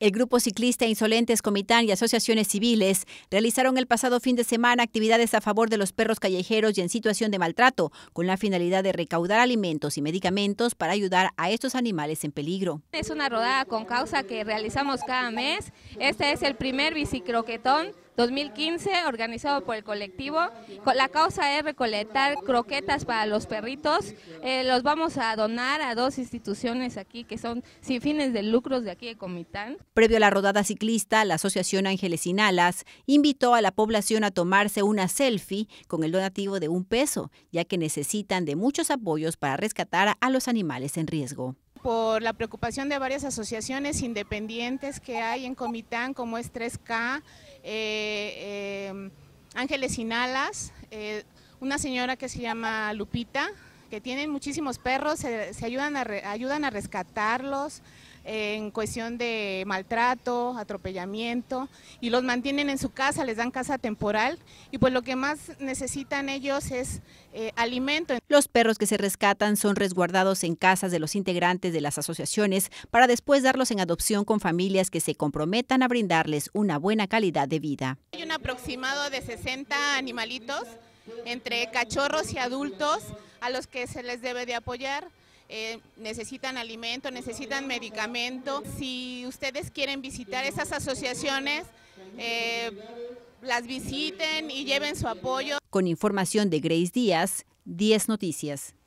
El grupo ciclista e Insolentes Comitán y asociaciones civiles realizaron el pasado fin de semana actividades a favor de los perros callejeros y en situación de maltrato, con la finalidad de recaudar alimentos y medicamentos para ayudar a estos animales en peligro. Es una rodada con causa que realizamos cada mes. Este es el primer bicicloquetón. 2015, organizado por el colectivo. La causa es recolectar croquetas para los perritos. Eh, los vamos a donar a dos instituciones aquí que son sin fines de lucros de aquí de Comitán. Previo a la rodada ciclista, la Asociación Ángeles Sin Alas invitó a la población a tomarse una selfie con el donativo de un peso, ya que necesitan de muchos apoyos para rescatar a los animales en riesgo por la preocupación de varias asociaciones independientes que hay en Comitán, como es 3K, eh, eh, Ángeles Sin eh, una señora que se llama Lupita, que tienen muchísimos perros, se, ayudan, ayudan a rescatarlos, en cuestión de maltrato, atropellamiento, y los mantienen en su casa, les dan casa temporal, y pues lo que más necesitan ellos es eh, alimento. Los perros que se rescatan son resguardados en casas de los integrantes de las asociaciones para después darlos en adopción con familias que se comprometan a brindarles una buena calidad de vida. Hay un aproximado de 60 animalitos entre cachorros y adultos a los que se les debe de apoyar eh, necesitan alimento, necesitan medicamento. Si ustedes quieren visitar esas asociaciones, eh, las visiten y lleven su apoyo. Con información de Grace Díaz, 10 Noticias.